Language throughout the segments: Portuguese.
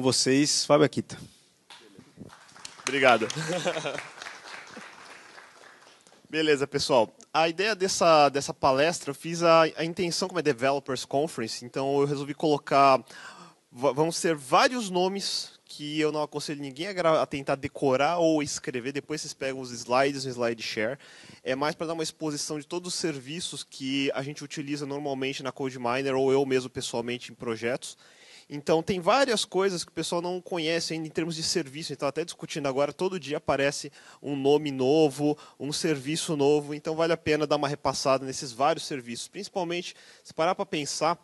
Com vocês, Fábio Akita. Obrigado. Beleza, pessoal. A ideia dessa, dessa palestra, eu fiz a, a intenção como é Developers Conference, então eu resolvi colocar. Vão ser vários nomes que eu não aconselho ninguém a, a, tentar decorar ou escrever. Depois vocês pegam os slides, o slide share. É mais para dar uma exposição de todos os serviços que a gente utiliza normalmente na CodeMiner ou eu mesmo pessoalmente em projetos. Então, tem várias coisas que o pessoal não conhece ainda em termos de serviço. Então, até discutindo agora, todo dia aparece um nome novo, um serviço novo. Então, vale a pena dar uma repassada nesses vários serviços. Principalmente, se parar para pensar,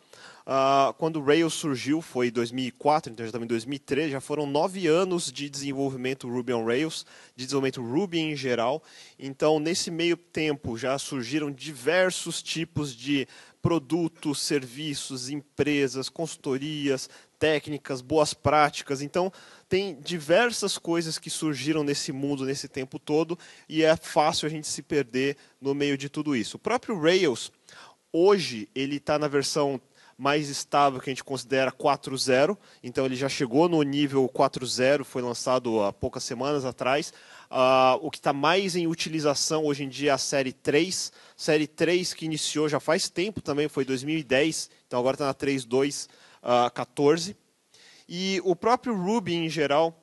Uh, quando o Rails surgiu, foi em 2004, então já estamos em 2003, já foram nove anos de desenvolvimento Ruby on Rails, de desenvolvimento Ruby em geral. Então, nesse meio tempo, já surgiram diversos tipos de produtos, serviços, empresas, consultorias, técnicas, boas práticas. Então, tem diversas coisas que surgiram nesse mundo nesse tempo todo e é fácil a gente se perder no meio de tudo isso. O próprio Rails, hoje, ele está na versão mais estável que a gente considera 4.0, então ele já chegou no nível 4.0, foi lançado há poucas semanas atrás. Uh, o que está mais em utilização hoje em dia é a série 3, série 3 que iniciou já faz tempo também, foi 2010, então agora está na 3.2 uh, ah, 14. E o próprio Ruby, em geral,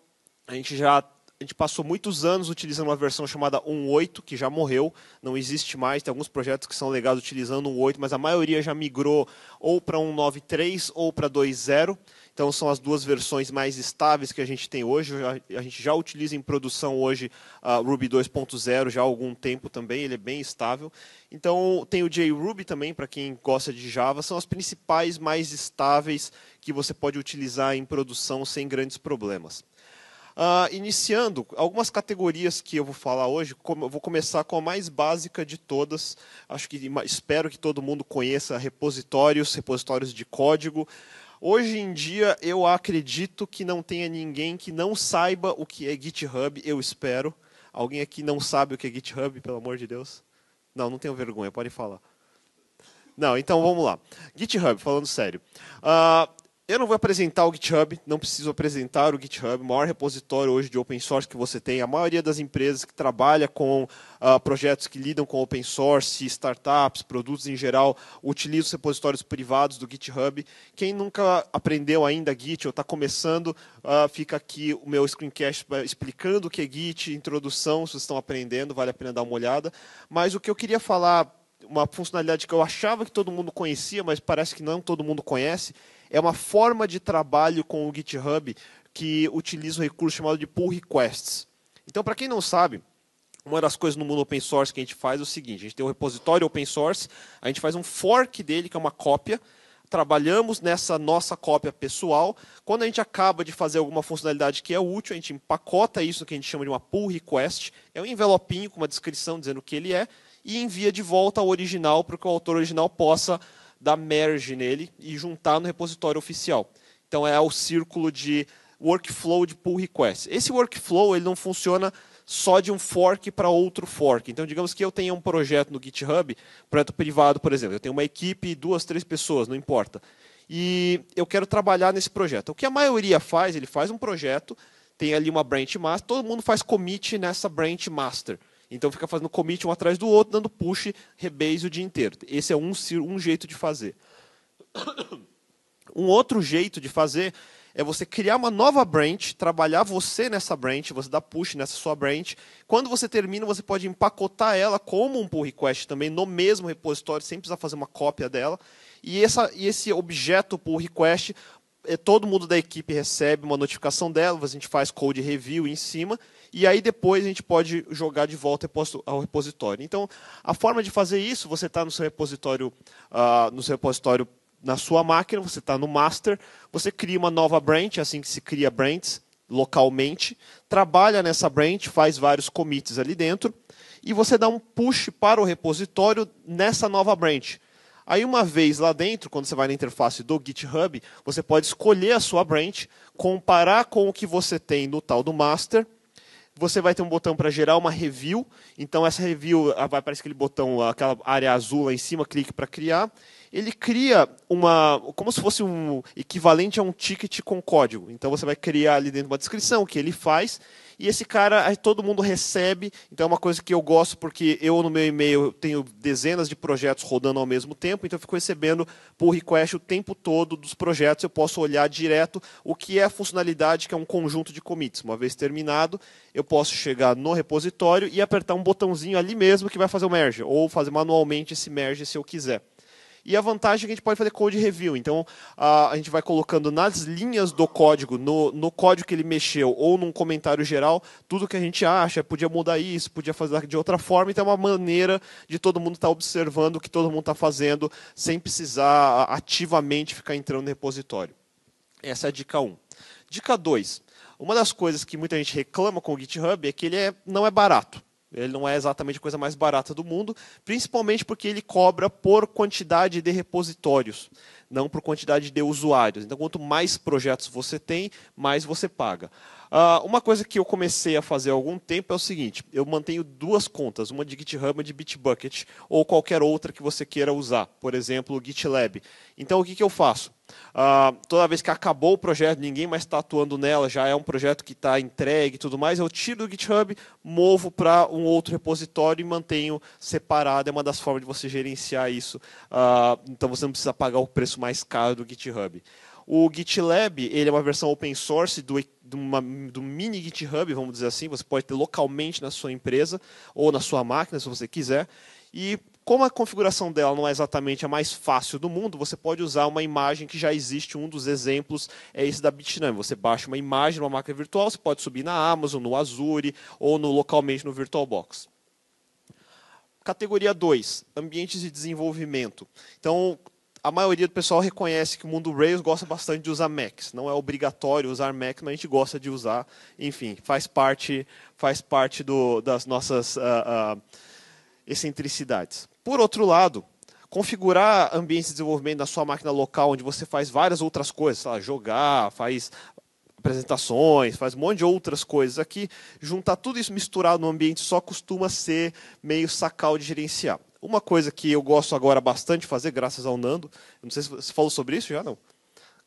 a gente já a gente passou muitos anos utilizando uma versão chamada 1.8, que já morreu, não existe mais. Tem alguns projetos que são legados utilizando 1.8, mas a maioria já migrou ou para 1.9.3 ou para 2.0. Então são as duas versões mais estáveis que a gente tem hoje. A gente já utiliza em produção hoje a Ruby 2.0 já há algum tempo também, ele é bem estável. Então tem o JRuby também, para quem gosta de Java, são as principais mais estáveis que você pode utilizar em produção sem grandes problemas. Uh, iniciando, algumas categorias que eu vou falar hoje, eu vou começar com a mais básica de todas. Acho que espero que todo mundo conheça repositórios, repositórios de código. Hoje em dia, eu acredito que não tenha ninguém que não saiba o que é GitHub, eu espero. Alguém aqui não sabe o que é GitHub, pelo amor de Deus? Não, não tenho vergonha, pode falar. Não, então vamos lá. GitHub, falando sério. Uh, eu não vou apresentar o GitHub, não preciso apresentar o GitHub, o maior repositório hoje de open source que você tem. A maioria das empresas que trabalha com uh, projetos que lidam com open source, startups, produtos em geral, utilizam os repositórios privados do GitHub. Quem nunca aprendeu ainda Git ou está começando, uh, fica aqui o meu screencast eh, explicando o que é Git, introdução, se vocês estão aprendendo, vale a pena dar uma olhada. Mas o que eu queria falar uma funcionalidade que eu achava que todo mundo conhecia, mas parece que não todo mundo conhece, é uma forma de trabalho com o GitHub que utiliza um recurso chamado de pull requests. Então, para quem não sabe, uma das coisas no mundo open source que a gente faz é o seguinte: a gente tem um repositório open source, a gente faz um fork dele, que é uma cópia. Trabalhamos nessa nossa cópia pessoal. Quando a gente acaba de fazer alguma funcionalidade que é útil, a gente empacota isso que a gente chama de uma pull request. É um envelopinho com uma descrição dizendo o que ele é e envia de volta ao original para que o autor original possa dar merge nele e juntar no repositório oficial. Então é o círculo de workflow de pull request. Esse workflow ele não funciona só de um fork para outro fork. Então, digamos que eu tenha um projeto no GitHub, projeto privado, por exemplo. Eu tenho uma equipe, duas, três pessoas, não importa. E eu quero trabalhar nesse projeto. O que a maioria faz, ele faz um projeto, tem ali uma branch master, todo mundo faz commit nessa branch master. Então fica fazendo commit um atrás do outro, dando push, rebase o dia inteiro. Esse é um, um jeito de fazer. Um outro jeito de fazer é você criar uma nova branch, trabalhar você nessa branch, você dá push nessa sua branch. Quando você termina, você pode empacotar ela como um pull request também no mesmo repositório, sem precisar fazer uma cópia dela. E, essa, e esse objeto pull request é, todo mundo da equipe recebe uma notificação dela, a gente faz code review em cima, e aí depois a gente pode jogar de volta ao repositório. Então, a forma de fazer isso, você está no seu repositório, uh, no seu repositório na sua máquina, você está no master, você cria uma nova branch, é assim que se cria branches localmente, trabalha nessa branch, faz vários commits ali dentro, e você dá um push para o repositório nessa nova branch. Aí, uma vez lá dentro, quando você vai na interface do GitHub, você pode escolher a sua branch, comparar com o que você tem no tal do master. Você vai ter um botão para gerar uma review. Então, essa review ah, vai aparecer aquele botão, aquela área azul lá em cima, clique para criar. Ele cria uma. como se fosse um equivalente a um ticket com código. Então, você vai criar ali dentro uma descrição, o que ele faz e esse cara todo mundo recebe. Então é uma coisa que eu gosto porque eu no meu e-mail tenho dezenas de projetos rodando ao mesmo tempo, então eu fico recebendo pull request o tempo todo dos projetos, eu posso olhar direto o que é a funcionalidade que é um conjunto de commits. Uma vez terminado, eu posso chegar no repositório e apertar um botãozinho ali mesmo que vai fazer o merge ou fazer manualmente esse merge se eu quiser. E a vantagem é que a gente pode fazer code review. Então, a, a gente vai colocando nas linhas do código, no, no código que ele mexeu, ou num comentário geral, tudo que a gente acha, podia mudar isso, podia fazer de outra forma. Então, é uma maneira de todo mundo estar tá observando o que todo mundo está fazendo, sem precisar ativamente ficar entrando no repositório. Essa é a dica 1. Um. Dica 2. Uma das coisas que muita gente reclama com o GitHub é que ele é, não é barato. Ele não é exatamente a coisa mais barata do mundo, principalmente porque ele cobra por quantidade de repositórios, não por quantidade de usuários. Então, quanto mais projetos você tem, mais você paga. Uh, uma coisa que eu comecei a fazer há algum tempo é o seguinte: eu mantenho duas contas, uma de GitHub e de Bitbucket, ou qualquer outra que você queira usar, por exemplo, o GitLab. Então, o que, que eu faço? Uh, toda vez que acabou o projeto, ninguém mais está atuando nela, já é um projeto que está entregue e tudo mais, eu tiro do GitHub, movo para um outro repositório e mantenho separado. É uma das formas de você gerenciar isso. Uh, então você não precisa pagar o preço mais caro do GitHub. O GitLab ele é uma versão open source do, do, uma, do, mini GitHub, vamos dizer assim. Você pode ter localmente na sua empresa ou na sua máquina, se você quiser. E como a configuração dela não é exatamente a mais fácil do mundo, você pode usar uma imagem que já existe. Um dos exemplos é esse da Bitnami. Você baixa uma imagem numa máquina virtual, você pode subir na Amazon, no Azure ou no, localmente no VirtualBox. Categoria 2, ambientes de desenvolvimento. Então, a maioria do pessoal reconhece que o mundo Rails gosta bastante de usar Macs. Não é obrigatório usar Mac, mas a gente gosta de usar. Enfim, faz parte, faz parte do, das nossas uh, uh, excentricidades. Por outro lado, configurar ambientes de desenvolvimento na sua máquina local, onde você faz várias outras coisas, lá, jogar, faz apresentações, faz um monte de outras coisas aqui, juntar tudo isso misturado no ambiente só costuma ser meio sacal de gerenciar. Uma coisa que eu gosto agora bastante de fazer, graças ao Nando, não sei se você falou sobre isso já, não?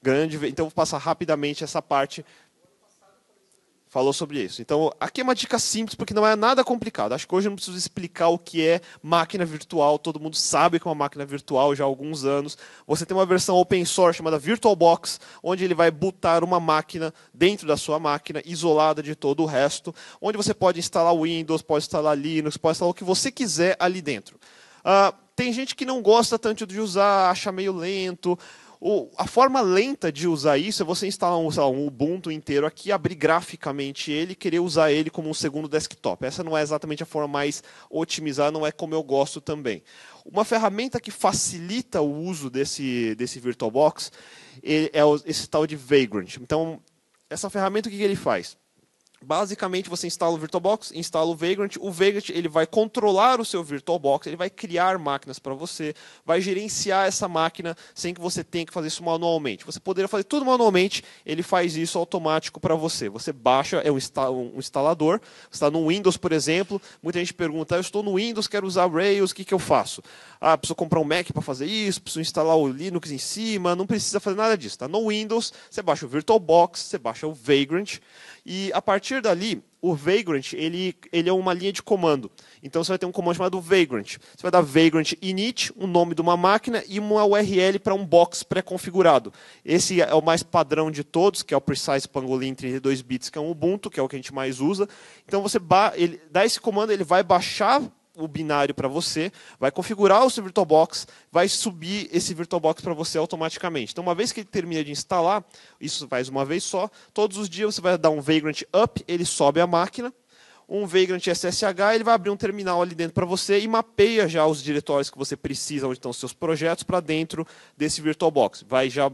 Grande, então vou passar rapidamente essa parte falou sobre isso. Então, aqui é uma dica simples, porque não é nada complicado. Acho que hoje eu não preciso explicar o que é máquina virtual, todo mundo sabe que é uma máquina virtual já há alguns anos. Você tem uma versão open source chamada VirtualBox, onde ele vai botar uma máquina dentro da sua máquina, isolada de todo o resto, onde você pode instalar Windows, pode instalar Linux, pode instalar o que você quiser ali dentro. Uh, tem gente que não gosta tanto de usar, acha meio lento. O, a forma lenta de usar isso é você instalar um, um, Ubuntu inteiro aqui, abrir graficamente ele e querer usar ele como um segundo desktop. Essa não é exatamente a forma mais otimizada, não é como eu gosto também. Uma ferramenta que facilita o uso desse, desse VirtualBox é esse tal de Vagrant. Então, essa ferramenta o que ele faz? basicamente você instala o VirtualBox, instala o Vagrant, o Vagrant ele vai controlar o seu VirtualBox, ele vai criar máquinas para você, vai gerenciar essa máquina sem que você tenha que fazer isso manualmente. Você poderia fazer tudo manualmente, ele faz isso automático para você. Você baixa, é um, instalador, você está no Windows, por exemplo, muita gente pergunta, ah, eu estou no Windows, quero usar Rails, o que, que eu faço? Ah, preciso comprar um Mac para fazer isso, preciso instalar o Linux em cima, não precisa fazer nada disso. Está no Windows, você baixa o VirtualBox, você baixa o Vagrant, e a partir partir dali, o Vagrant, ele, ele é uma linha de comando. Então você vai ter um comando chamado Vagrant. Você vai dar Vagrant init, o um nome de uma máquina e uma URL para um box pré-configurado. Esse é o mais padrão de todos, que é o Precise Pangolin 32 bits, que é um Ubuntu, que é o que a gente mais usa. Então você ele, dá esse comando, ele vai baixar o binário para você, vai configurar o seu VirtualBox, vai subir esse VirtualBox para você automaticamente. Então, uma vez que ele termina de instalar, isso faz uma vez só, todos os dias você vai dar um Vagrant up, ele sobe a máquina, um Vagrant SSH, ele vai abrir um terminal ali dentro para você e mapeia já os diretórios que você precisa, onde estão os seus projetos, para dentro desse VirtualBox. Vai já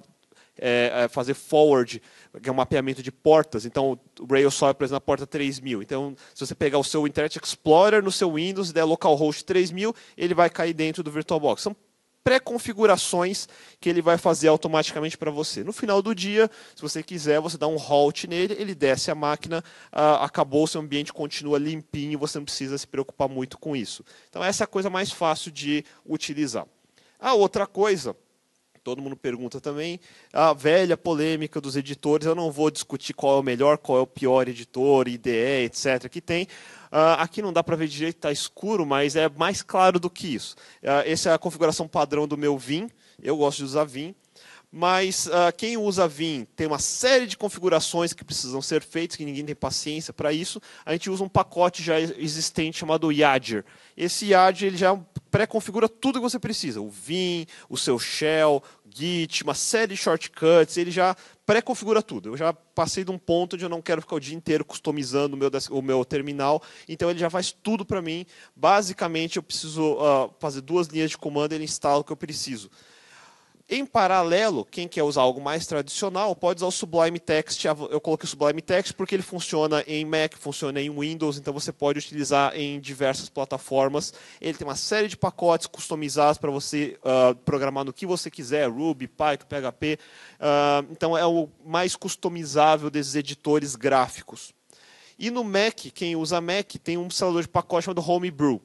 é, é, fazer forward, que é um mapeamento de portas. Então, o Rails só é exemplo, na porta 3000. Então, se você pegar o seu Internet Explorer no seu Windows e der localhost 3000, ele vai cair dentro do VirtualBox. São pré-configurações que ele vai fazer automaticamente para você. No final do dia, se você quiser, você dá um halt nele, ele desce a máquina, ah, acabou, o seu ambiente continua limpinho, você não precisa se preocupar muito com isso. Então, essa é a coisa mais fácil de utilizar. A outra coisa todo mundo pergunta também. A velha polêmica dos editores, eu não vou discutir qual é o melhor, qual é o pior editor, IDE, etc., que tem. Uh, aqui não dá para ver direito, está escuro, mas é mais claro do que isso. Uh, essa é a configuração padrão do meu Vim, eu gosto de usar Vim. Mas uh, quem usa Vim tem uma série de configurações que precisam ser feitas, que ninguém tem paciência para isso. A gente usa um pacote já existente chamado Yadir. Esse Yadir ele já é um pré-configura tudo que você precisa. O Vim, o seu Shell, Git, uma série de shortcuts, ele já pré-configura tudo. Eu já passei de um ponto onde eu não quero ficar o dia inteiro customizando o meu, o meu terminal, então ele já faz tudo para mim. Basicamente, eu preciso uh, fazer duas linhas de comando e ele instala o que eu preciso. Em paralelo, quem quer usar algo mais tradicional pode usar o Sublime Text. Eu coloquei o Sublime Text porque ele funciona em Mac, funciona em Windows, então você pode utilizar em diversas plataformas. Ele tem uma série de pacotes customizados para você uh, programar no que você quiser, Ruby, Python, PHP. Uh, ah, então é o mais customizável desses editores gráficos. E no Mac, quem usa Mac, tem um instalador de pacote chamado Homebrew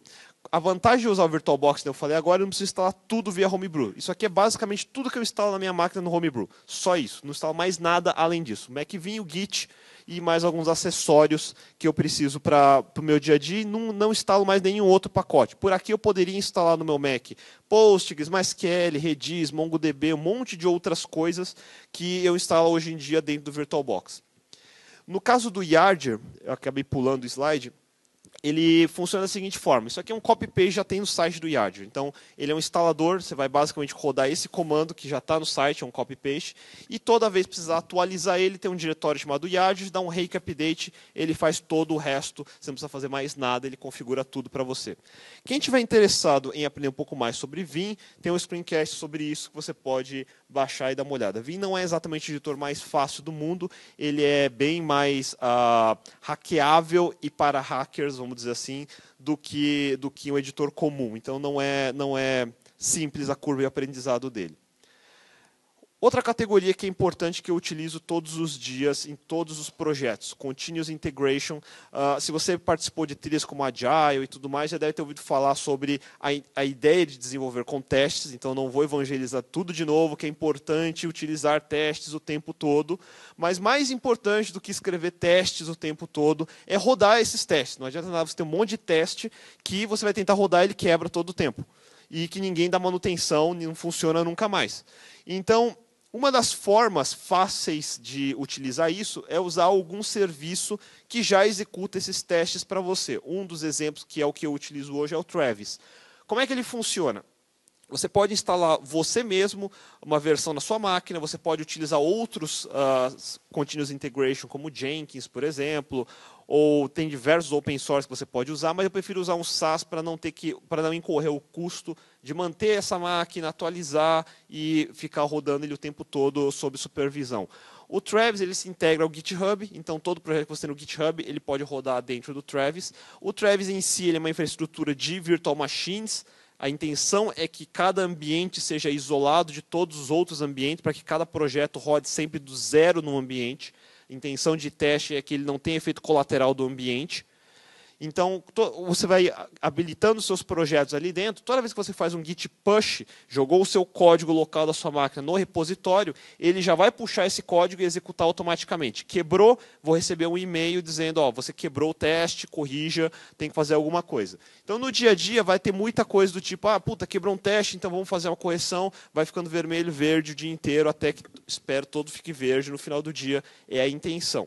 a vantagem de usar o VirtualBox, né, eu falei agora, eu não preciso instalar tudo via Homebrew. Isso aqui é basicamente tudo que eu instalo na minha máquina no Homebrew. Só isso. Não instalo mais nada além disso. vim o Git e mais alguns acessórios que eu preciso para o meu dia a dia. E não, não instalo mais nenhum outro pacote. Por aqui eu poderia instalar no meu Mac Postgres, MySQL, Redis, MongoDB, um monte de outras coisas que eu instalo hoje em dia dentro do VirtualBox. No caso do Yarder, eu acabei pulando o slide, ele funciona da seguinte forma. Isso aqui é um copy-paste já tem no site do Yardio. Então, ele é um instalador, você vai basicamente rodar esse comando que já está no site, é um copy-paste, e toda vez que precisar atualizar ele, tem um diretório chamado Yardio, dá um rake update, ele faz todo o resto, você não precisa fazer mais nada, ele configura tudo para você. Quem tiver interessado em aprender um pouco mais sobre Vim, tem um screencast sobre isso que você pode baixar e dar uma olhada. Vim não é exatamente o editor mais fácil do mundo, ele é bem mais uh, hackeável e para hackers, vamos dizer assim, do que, do que um editor comum. Então não é, não é simples a curva de aprendizado dele. Outra categoria que é importante que eu utilizo todos os dias em todos os projetos, Continuous Integration. Uh, se você participou de trilhas como Agile e tudo mais, já deve ter ouvido falar sobre a, a ideia de desenvolver com testes, então não vou evangelizar tudo de novo, que é importante utilizar testes o tempo todo, mas mais importante do que escrever testes o tempo todo é rodar esses testes. Não adianta nada você ter um monte de teste que você vai tentar rodar e ele quebra todo o tempo. E que ninguém dá manutenção, não funciona nunca mais. Então, uma das formas fáceis de utilizar isso é usar algum serviço que já executa esses testes para você. Um dos exemplos que é o que eu utilizo hoje é o Travis. Como é que ele funciona? Você pode instalar você mesmo uma versão na sua máquina, você pode utilizar outros uh, ah, Continuous Integration, como Jenkins, por exemplo, ou tem diversos open source que você pode usar, mas eu prefiro usar um SaaS para não ter que para não incorrer o custo de manter essa máquina, atualizar e ficar rodando ele o tempo todo sob supervisão. O Travis ele se integra ao GitHub, então todo projeto que você tem no GitHub ele pode rodar dentro do Travis. O Travis em si ele é uma infraestrutura de virtual machines. A intenção é que cada ambiente seja isolado de todos os outros ambientes para que cada projeto rode sempre do zero no ambiente intenção de teste é que ele não tenha efeito colateral do ambiente, então, você vai habilitando seus projetos ali dentro. Toda vez que você faz um git push, jogou o seu código local da sua máquina no repositório, ele já vai puxar esse código e executar automaticamente. Quebrou, vou receber um e-mail dizendo, ó, você quebrou o teste, corrija, tem que fazer alguma coisa. Então, no dia a dia vai ter muita coisa do tipo, ah, puta, quebrou um teste, então vamos fazer uma correção, vai ficando vermelho, verde o dia inteiro até que espero todo fique verde no final do dia, é a intenção.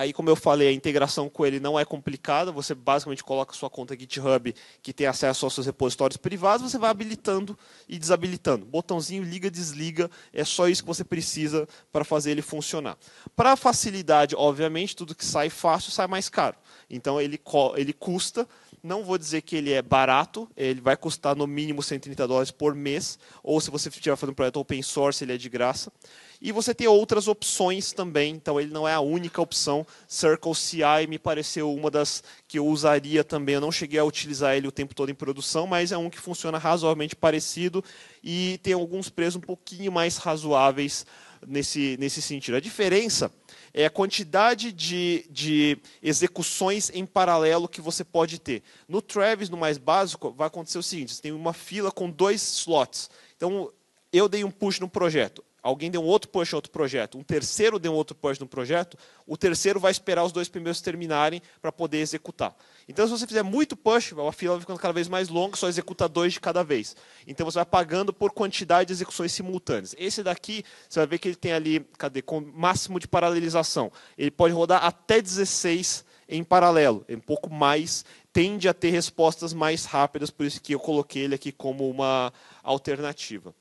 Aí, como eu falei, a integração com ele não é complicada. Você basicamente coloca sua conta GitHub, que tem acesso aos seus repositórios privados, você vai habilitando e desabilitando. Botãozinho liga, desliga, é só isso que você precisa para fazer ele funcionar. Para facilidade, obviamente, tudo que sai fácil sai mais caro. Então, ele, ele custa não vou dizer que ele é barato, ele vai custar no mínimo 130 dólares por mês, ou se você estiver fazendo um projeto open source, ele é de graça. E você tem outras opções também, então ele não é a única opção. Circle CI me pareceu uma das que eu usaria também. Eu não cheguei a utilizar ele o tempo todo em produção, mas é um que funciona razoavelmente parecido e tem alguns preços um pouquinho mais razoáveis nesse, nesse sentido. A diferença é a quantidade de, de execuções em paralelo que você pode ter. No Travis, no mais básico, vai acontecer o seguinte: você tem uma fila com dois slots. Então, eu dei um push no projeto, alguém deu um outro push em outro projeto, um terceiro deu um outro push no projeto, o terceiro vai esperar os dois primeiros terminarem para poder executar. Então, se você fizer muito push, a fila vai ficando cada vez mais longa, só executa dois de cada vez. Então, você vai pagando por quantidade de execuções simultâneas. Esse daqui, você vai ver que ele tem ali, cadê? Com máximo de paralelização. Ele pode rodar até 16 em paralelo, é um pouco mais, tende a ter respostas mais rápidas, por isso que eu coloquei ele aqui como uma alternativa.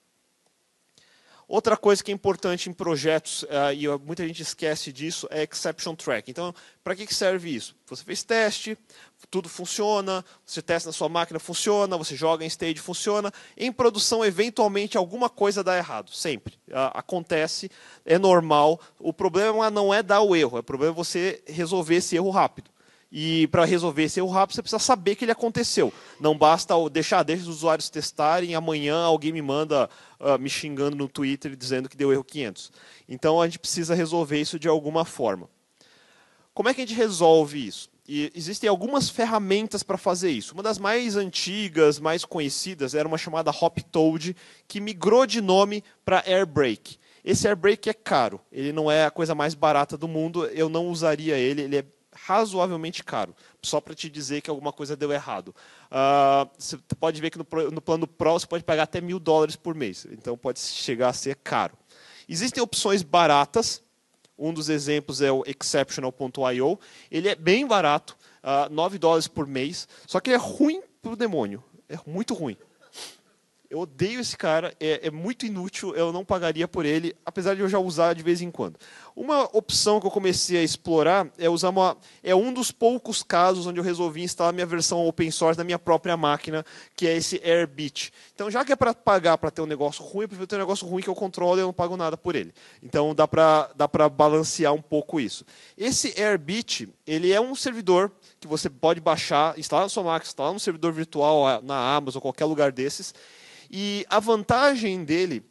Outra coisa que é importante em projetos, eh, e muita gente esquece disso, é exception track. Então, para que, que serve isso? Você fez teste, tudo funciona, você testa na sua máquina, funciona, você joga em stage, funciona. Em produção, eventualmente, alguma coisa dá errado, sempre. acontece, é normal. O problema não é dar o erro, é o problema é você resolver esse erro rápido. E para resolver esse erro rápido, você precisa saber que ele aconteceu. Não basta deixar, deixa os usuários testarem, amanhã alguém me manda uh, me xingando no Twitter dizendo que deu erro 500. Então a gente precisa resolver isso de alguma forma. Como é que a gente resolve isso? E existem algumas ferramentas para fazer isso. Uma das mais antigas, mais conhecidas, era uma chamada HopToad, que migrou de nome para Airbrake. Esse Airbrake é caro, ele não é a coisa mais barata do mundo, eu não usaria ele, ele é razoavelmente caro, só para te dizer que alguma coisa deu errado. Uh, você pode ver que no, no plano Pro você pode pagar até mil dólares por mês, então pode chegar a ser caro. Existem opções baratas, um dos exemplos é o Exceptional.io, ele é bem barato, uh, ah, 9 dólares por mês, só que é ruim para o demônio, é muito ruim. Eu odeio esse cara, é, é, muito inútil, eu não pagaria por ele, apesar de eu já usar de vez em quando. Uma opção que eu comecei a explorar é usar uma. É um dos poucos casos onde eu resolvi instalar minha versão open source da minha própria máquina, que é esse Airbit. Então, já que é para pagar para ter um negócio ruim, eu prefiro ter um negócio ruim que eu controlo e eu não pago nada por ele. Então, dá para dá pra balancear um pouco isso. Esse Airbit, ele é um servidor que você pode baixar, instalar na sua máquina, instalar num servidor virtual ah, na Amazon, qualquer lugar desses e a vantagem dele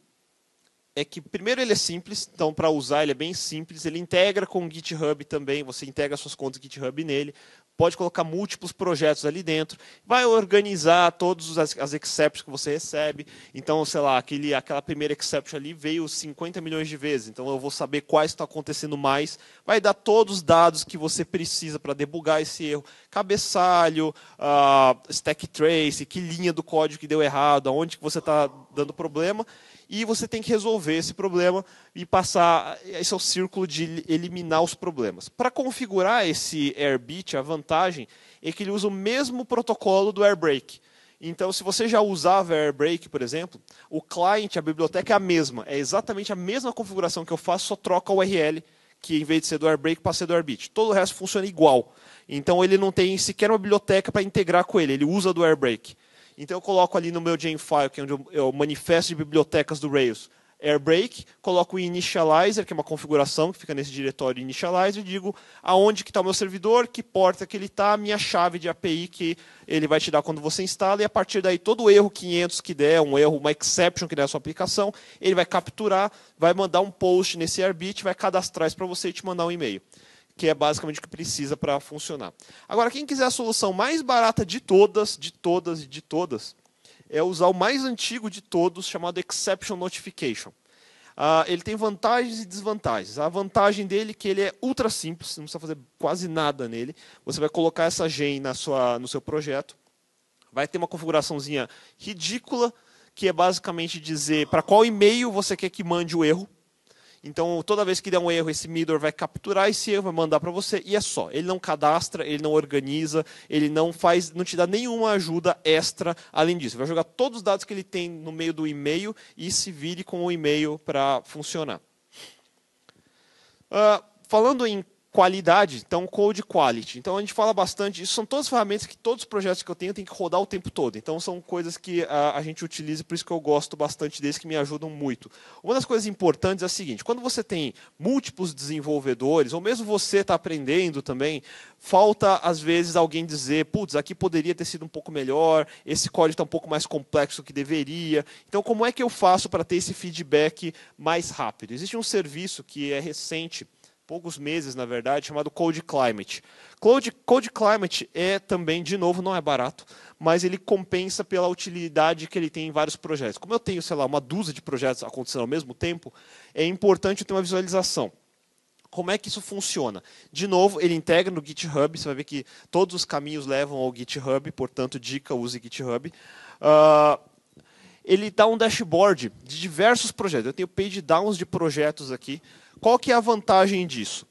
é que, primeiro, ele é simples, então, para usar, ele é bem simples. Ele integra com o GitHub também, você integra suas contas GitHub nele pode colocar múltiplos projetos ali dentro, vai organizar todas as exceptions que você recebe. Então, sei lá, aquele, aquela primeira exception ali veio 50 milhões de vezes, então eu vou saber quais estão acontecendo mais, vai dar todos os dados que você precisa para debugar esse erro, cabeçalho, uh, stack trace, que linha do código que deu errado, aonde que você está dando problema, e você tem que resolver esse problema e passar. Esse é o círculo de eliminar os problemas. Para configurar esse AirBeat, a vantagem é que ele usa o mesmo protocolo do AirBreak. Então, se você já usava Airbrake, por exemplo, o client, a biblioteca é a mesma. É exatamente a mesma configuração que eu faço, só troca o URL, que em vez de ser do Airbreak passa do Airbit. Todo o resto funciona igual. Então, ele não tem sequer uma biblioteca para integrar com ele. Ele usa do Airbreak então eu coloco ali no meu Jamfile, que é onde eu, manifesto de bibliotecas do Rails, Airbrake, coloco o initializer, que é uma configuração que fica nesse diretório initializer, e digo aonde que está o meu servidor, que porta que ele está, a minha chave de API que ele vai te dar quando você instala, e a partir daí todo erro 500 que der, um erro, uma exception que der na sua aplicação, ele vai capturar, vai mandar um post nesse Airbit, vai cadastrar isso para você e te mandar um e-mail que é basicamente o que precisa para funcionar. Agora, quem quiser a solução mais barata de todas, de todas e de todas, é usar o mais antigo de todos, chamado Exception Notification. Uh, ele tem vantagens e desvantagens. A vantagem dele é que ele é ultra simples, não precisa fazer quase nada nele. Você vai colocar essa gen na sua, no seu projeto, vai ter uma configuraçãozinha ridícula, que é basicamente dizer para qual e-mail você quer que mande o erro. Então, toda vez que der um erro, esse middleware vai capturar esse erro, vai mandar para você e é só. Ele não cadastra, ele não organiza, ele não faz, não te dá nenhuma ajuda extra além disso. Vai jogar todos os dados que ele tem no meio do e-mail e se vire com o e-mail para funcionar. Uh, falando em qualidade, então code quality. Então a gente fala bastante, isso são todas ferramentas que todos os projetos que eu tenho tem que rodar o tempo todo. Então são coisas que a, ah, a, gente utiliza, por isso que eu gosto bastante deles, que me ajudam muito. Uma das coisas importantes é a seguinte, quando você tem múltiplos desenvolvedores, ou mesmo você está aprendendo também, falta às vezes alguém dizer, putz, aqui poderia ter sido um pouco melhor, esse código está um pouco mais complexo do que deveria. Então como é que eu faço para ter esse feedback mais rápido? Existe um serviço que é recente, poucos meses, na verdade, chamado Cold Climate. Cold, Cold Climate é também, de novo, não é barato, mas ele compensa pela utilidade que ele tem em vários projetos. Como eu tenho, sei lá, uma dúzia de projetos acontecendo ao mesmo tempo, é importante eu ter uma visualização. Como é que isso funciona? De novo, ele integra no GitHub, você vai ver que todos os caminhos levam ao GitHub, portanto, dica, use GitHub. Uh, ele dá um dashboard de diversos projetos. Eu tenho page downs de projetos aqui, qual que é a vantagem disso?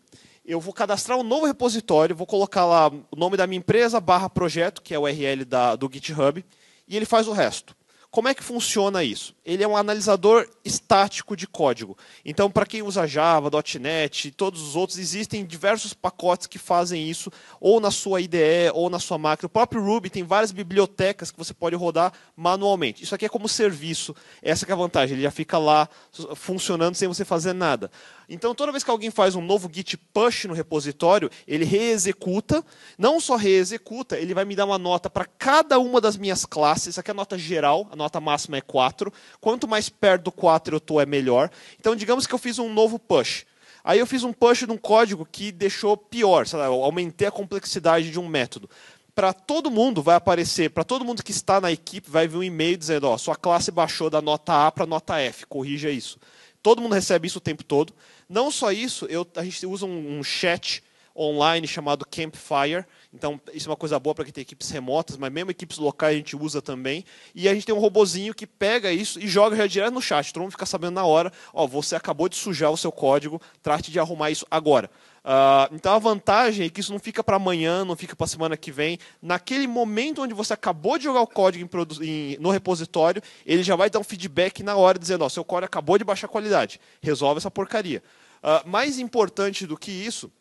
Eu vou cadastrar um novo repositório, vou colocar lá o nome da minha empresa, barra projeto, que é o URL da, do GitHub, e ele faz o resto. Como é que funciona isso? Ele é um analisador estático de código. Então, para quem usa Java, .NET e todos os outros, existem diversos pacotes que fazem isso, ou na sua IDE, ou na sua máquina. O próprio Ruby tem várias bibliotecas que você pode rodar manualmente. Isso aqui é como serviço. Essa é a vantagem. Ele já fica lá funcionando sem você fazer nada. Então, toda vez que alguém faz um novo git push no repositório, ele reexecuta. Não só reexecuta, ele vai me dar uma nota para cada uma das minhas classes. Aqui é a nota geral, a nota máxima é 4. Quanto mais perto do 4 eu estou, é melhor. Então, digamos que eu fiz um novo push. Aí eu fiz um push de um código que deixou pior, sei lá, eu aumentei a complexidade de um método para todo mundo vai aparecer, para todo mundo que está na equipe, vai vir um e-mail dizendo: ó, sua classe baixou da nota A para a nota F, corrija isso. Todo mundo recebe isso o tempo todo. Não só isso, eu, a gente usa um, um chat online chamado Campfire. Então, isso é uma coisa boa para quem tem equipes remotas, mas mesmo equipes locais a gente usa também. E a gente tem um robozinho que pega isso e joga já direto no chat. Todo mundo fica sabendo na hora, ó, oh, você acabou de sujar o seu código, trate de arrumar isso agora. Uh, então a vantagem é que isso não fica para amanhã, não fica para semana que vem. Naquele momento onde você acabou de jogar o código em, em, no repositório, ele já vai dar um feedback na hora dizendo: ó, seu código acabou de baixar a qualidade, resolve essa porcaria. Uh, mais importante do que isso,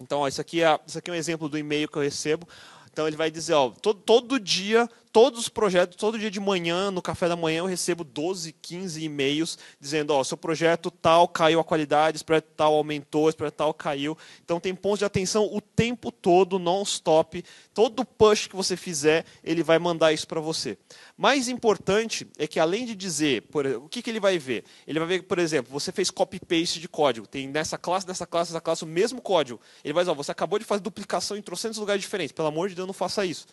então ó, isso, aqui é, isso aqui é um exemplo do e-mail que eu recebo. Então ele vai dizer, ó, todo, todo dia todos os projetos, todo dia de manhã, no café da manhã, eu recebo 12, 15 e-mails dizendo: ó, oh, seu projeto tal caiu a qualidade, esse projeto tal aumentou, esse projeto tal caiu. Então, tem pontos de atenção o tempo todo, non-stop. Todo push que você fizer, ele vai mandar isso para você. Mais importante é que, além de dizer, por, o que, que ele vai ver? Ele vai ver, por exemplo, você fez copy-paste de código. Tem nessa classe, nessa classe, nessa classe, o mesmo código. Ele vai dizer: ó, oh, você acabou de fazer duplicação em trocentos lugares diferentes. Pelo amor de Deus, não faça isso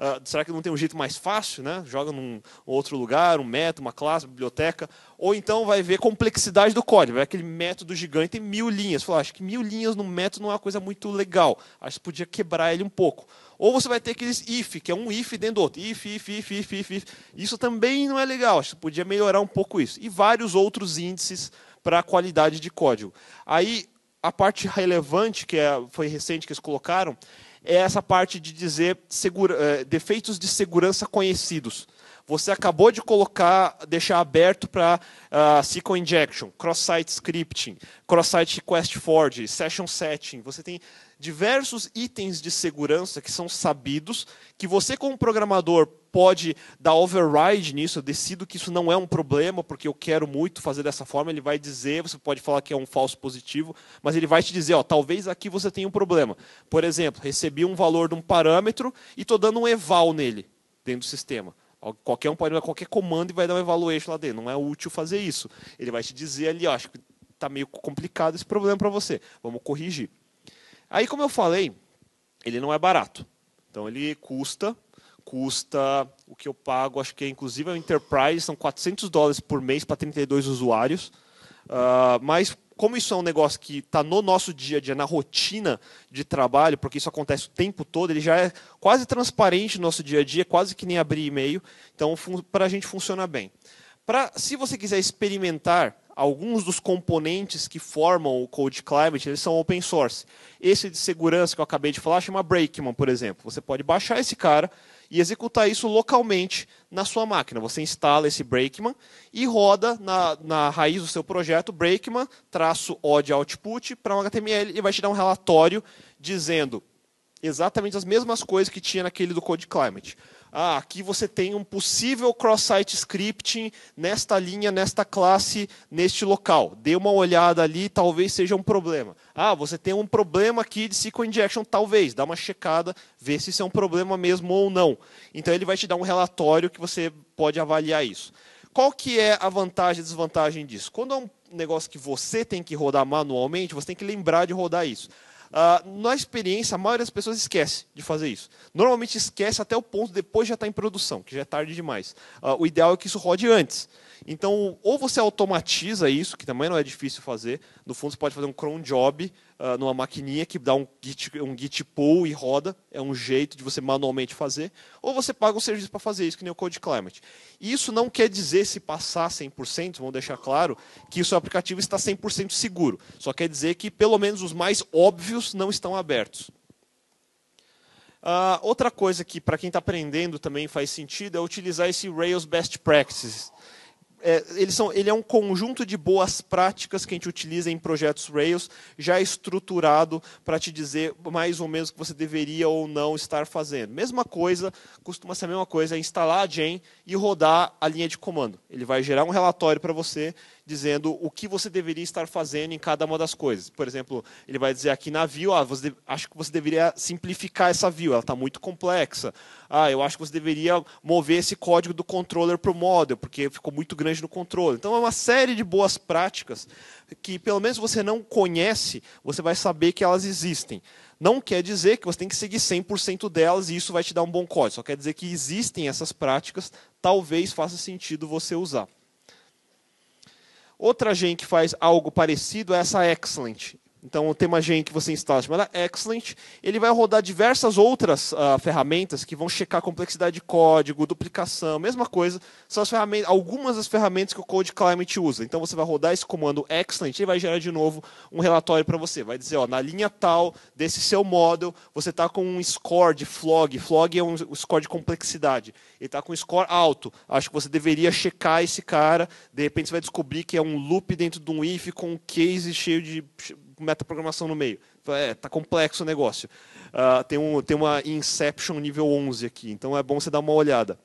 uh, será que não tem um jeito mais fácil, né? Joga num outro lugar, um método, uma classe, uma biblioteca. Ou então vai ver complexidade do código. É aquele método gigante, tem mil linhas. Fala, ah, acho que mil linhas no método não é uma coisa muito legal. Acho que podia quebrar ele um pouco. Ou você vai ter aqueles if, que é um if dentro do outro. If, if, if, if, if. if. Isso também não é legal. Acho que podia melhorar um pouco isso. E vários outros índices para a qualidade de código. Aí, a parte relevante, que é, foi recente que eles colocaram, é essa parte de dizer segura, é, defeitos de segurança conhecidos. Você acabou de colocar, deixar aberto para uh, ah, SQL injection, cross-site scripting, cross-site request forge, session setting. Você tem diversos itens de segurança que são sabidos, que você, como programador, pode dar override nisso. Eu decido que isso não é um problema, porque eu quero muito fazer dessa forma. Ele vai dizer, você pode falar que é um falso positivo, mas ele vai te dizer: ó, talvez aqui você tenha um problema. Por exemplo, recebi um valor de um parâmetro e estou dando um eval nele, dentro do sistema. Qualquer um pode dar qualquer comando e vai dar um evaluation lá dentro. Não é útil fazer isso. Ele vai te dizer ali, ó, acho que está meio complicado esse problema para você. Vamos corrigir. Aí, como eu falei, ele não é barato. Então, ele custa, custa o que eu pago, acho que inclusive é o Enterprise, são 400 dólares por mês para 32 usuários. Uh, mas como isso é um negócio que está no nosso dia a dia, na rotina de trabalho, porque isso acontece o tempo todo, ele já é quase transparente no nosso dia a dia, quase que nem abrir e-mail. Então, para a gente funciona bem. Pra, se você quiser experimentar alguns dos componentes que formam o Code Climate eles são open source. Esse de segurança que eu acabei de falar chama Breakman por exemplo. Você pode baixar esse cara e executar isso localmente na sua máquina. Você instala esse Breakman e roda na, na raiz do seu projeto Breakman traço O de output para um HTML e vai te dar um relatório dizendo exatamente as mesmas coisas que tinha naquele do Code Climate ah, aqui você tem um possível cross-site scripting nesta linha, nesta classe, neste local. Dê uma olhada ali, talvez seja um problema. Ah, você tem um problema aqui de SQL injection, talvez. Dá uma checada, vê se isso é um problema mesmo ou não. Então ele vai te dar um relatório que você pode avaliar isso. Qual que é a vantagem e desvantagem disso? Quando é um negócio que você tem que rodar manualmente, você tem que lembrar de rodar isso. Uh, na experiência, a maioria das pessoas esquece de fazer isso. Normalmente esquece até o ponto depois já está em produção, que já é tarde demais. Uh, o ideal é que isso rode antes. Então, ou você automatiza isso, que também não é difícil fazer, no fundo você pode fazer um cron job ah, numa maquininha que dá um git, um git pull e roda, é um jeito de você manualmente fazer, ou você paga um serviço para fazer isso, que nem o Code Climate. Isso não quer dizer se passar 100%, vamos deixar claro, que o seu aplicativo está 100% seguro. Só quer dizer que pelo menos os mais óbvios não estão abertos. Uh, outra coisa que para quem está aprendendo também faz sentido é utilizar esse Rails Best Practices é, eles são, ele é um conjunto de boas práticas que a gente utiliza em projetos Rails, já estruturado para te dizer mais ou menos o que você deveria ou não estar fazendo. Mesma coisa, costuma ser a mesma coisa, é instalar a Gen e rodar a linha de comando. Ele vai gerar um relatório para você dizendo o que você deveria estar fazendo em cada uma das coisas. Por exemplo, ele vai dizer aqui na view, ah, você, acho que você deveria simplificar essa view, ela está muito complexa. Ah, eu acho que você deveria mover esse código do controller para o model, porque ficou muito grande no controle. Então é uma série de boas práticas que, pelo menos você não conhece, você vai saber que elas existem. Não quer dizer que você tem que seguir 100% delas e isso vai te dar um bom código. Só quer dizer que existem essas práticas, talvez faça sentido você usar. Outra gente que faz algo parecido é essa Excellent, então, o TemaGen que você instala, chamada é Excellent, ele vai rodar diversas outras uh, ferramentas que vão checar a complexidade de código, duplicação, mesma coisa. São algumas das ferramentas que o Code Climate usa. Então, você vai rodar esse comando Excellent e vai gerar de novo um relatório para você. Vai dizer, ó, na linha tal desse seu model, você está com um score de flog. Flog é um score de complexidade. Ele está com um score alto. Acho que você deveria checar esse cara. De repente, você vai descobrir que é um loop dentro de um if com um case cheio de metaprogramação no meio. É, tá complexo o negócio. Uh, tem, um, tem uma Inception nível 11 aqui, então é bom você dar uma olhada.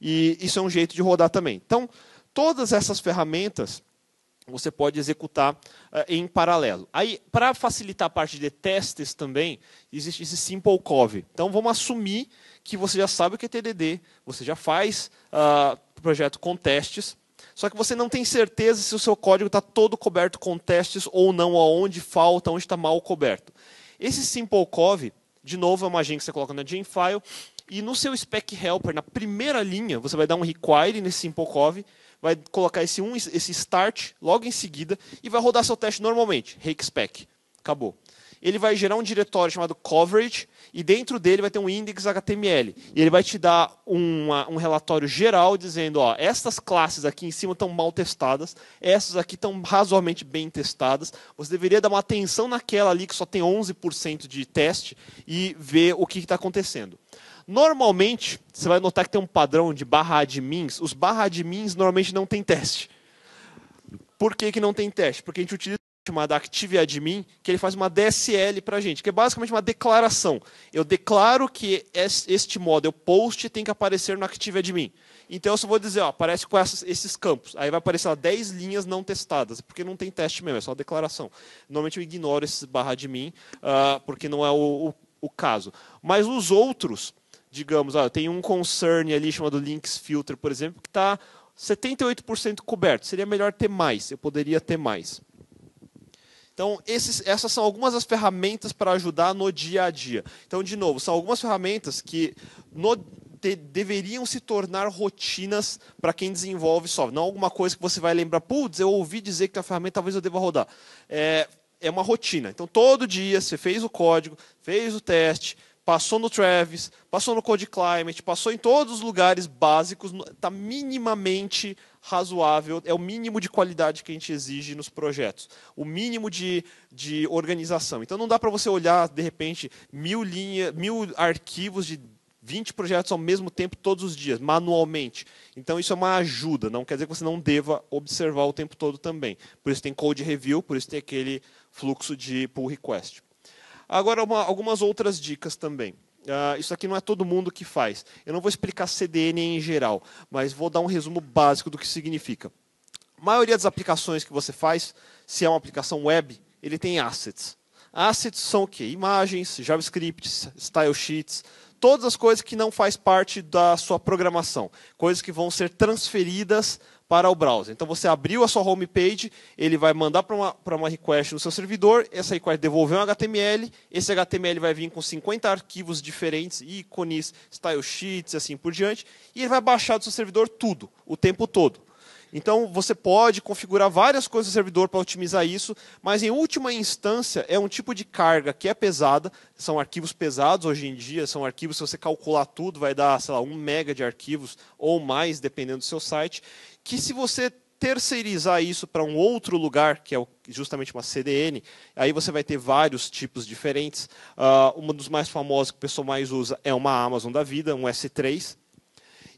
E isso é um jeito de rodar também. Então, todas essas ferramentas você pode executar uh, em paralelo. Aí, para facilitar a parte de testes também, existe esse simple Então, vamos assumir que você já sabe o que é TDD, você já faz uh, projeto com testes, só que você não tem certeza se o seu código está todo coberto com testes ou não, aonde falta, onde está mal coberto. Esse SimpleCov, de novo, é uma agência que você coloca na Genfile, e no seu spec helper, na primeira linha, você vai dar um require nesse SimpleCov, vai colocar esse, um, esse start logo em seguida e vai rodar seu teste normalmente, rake spec. Acabou ele vai gerar um diretório chamado coverage e dentro dele vai ter um index HTML. E ele vai te dar uma, um relatório geral dizendo, ó, estas classes aqui em cima estão mal testadas, essas aqui estão razoavelmente bem testadas. Você deveria dar uma atenção naquela ali que só tem 11% de teste e ver o que está acontecendo. Normalmente, você vai notar que tem um padrão de barra admins. Os barra admins normalmente não tem teste. Por que, que não tem teste? Porque a gente utiliza chamada Active Admin, que ele faz uma DSL para a gente, que é basicamente uma declaração. Eu declaro que este model post tem que aparecer no Active Admin. Então eu só vou dizer, ó, aparece com essas, esses campos. Aí vai aparecer 10 linhas não testadas, porque não tem teste mesmo, é só declaração. Normalmente eu ignoro esses barra admin, uh, porque não é o, o, o caso. Mas os outros, digamos, ó, tem um concern ali chamado links filter, por exemplo, que está 78% coberto. Seria melhor ter mais, eu poderia ter mais. Então, esses, essas são algumas das ferramentas para ajudar no dia a dia. Então, de novo, são algumas ferramentas que no, de, deveriam se tornar rotinas para quem desenvolve software. Não alguma coisa que você vai lembrar, putz, eu ouvi dizer que a ferramenta talvez eu deva rodar. É, é uma rotina. Então, todo dia você fez o código, fez o teste, passou no Travis, passou no Code Climate, passou em todos os lugares básicos, está minimamente razoável, é o mínimo de qualidade que a gente exige nos projetos, o mínimo de, de organização. Então não dá para você olhar, de repente, mil, linha, mil arquivos de 20 projetos ao mesmo tempo, todos os dias, manualmente. Então, isso é uma ajuda, não quer dizer que você não deva observar o tempo todo também. Por isso tem code review, por isso tem aquele fluxo de pull request. Agora, uma, algumas outras dicas também. Uh, isso aqui não é todo mundo que faz. Eu não vou explicar CDN em geral, mas vou dar um resumo básico do que significa. A maioria das aplicações que você faz, se é uma aplicação web, ele tem assets. Assets são o quê? Imagens, JavaScripts, style sheets, todas as coisas que não faz parte da sua programação, coisas que vão ser transferidas para o browser. Então você abriu a sua home page, ele vai mandar para uma, para uma request no seu servidor, essa request devolveu um HTML, esse HTML vai vir com 50 arquivos diferentes, ícones, style sheets, assim por diante, e ele vai baixar do seu servidor tudo, o tempo todo. Então, você pode configurar várias coisas no servidor para otimizar isso, mas em última instância é um tipo de carga que é pesada, são arquivos pesados hoje em dia, são arquivos, se você calcular tudo, vai dar, sei lá, um mega de arquivos ou mais, dependendo do seu site, que se você terceirizar isso para um outro lugar, que é justamente uma CDN, aí você vai ter vários tipos diferentes. Uh, ah, um dos mais famosos que o pessoal mais usa é uma Amazon da vida, um S3,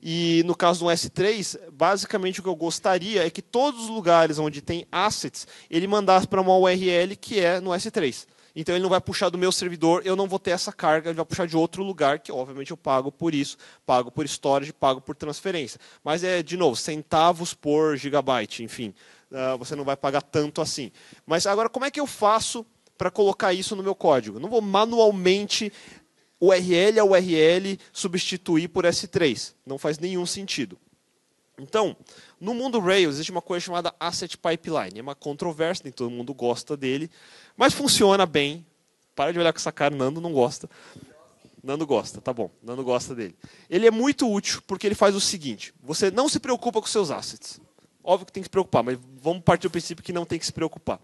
e no caso do S3, basicamente o que eu gostaria é que todos os lugares onde tem assets, ele mandasse para uma URL que é no S3. Então ele não vai puxar do meu servidor, eu não vou ter essa carga, ele vai puxar de outro lugar, que obviamente eu pago por isso, pago por storage, pago por transferência. Mas é, de novo, centavos por gigabyte, enfim. Ah, você não vai pagar tanto assim. Mas agora, como é que eu faço para colocar isso no meu código. Eu não vou manualmente URL a é URL substituir por S3. Não faz nenhum sentido. Então, no mundo Rails existe uma coisa chamada Asset Pipeline. É uma controvérsia, nem todo mundo gosta dele, mas funciona bem. Para de olhar com essa cara, Nando não gosta. Nando gosta, tá bom. Nando gosta dele. Ele é muito útil porque ele faz o seguinte: você não se preocupa com seus assets. Óbvio que tem que se preocupar, mas vamos partir do princípio que não tem que se preocupar.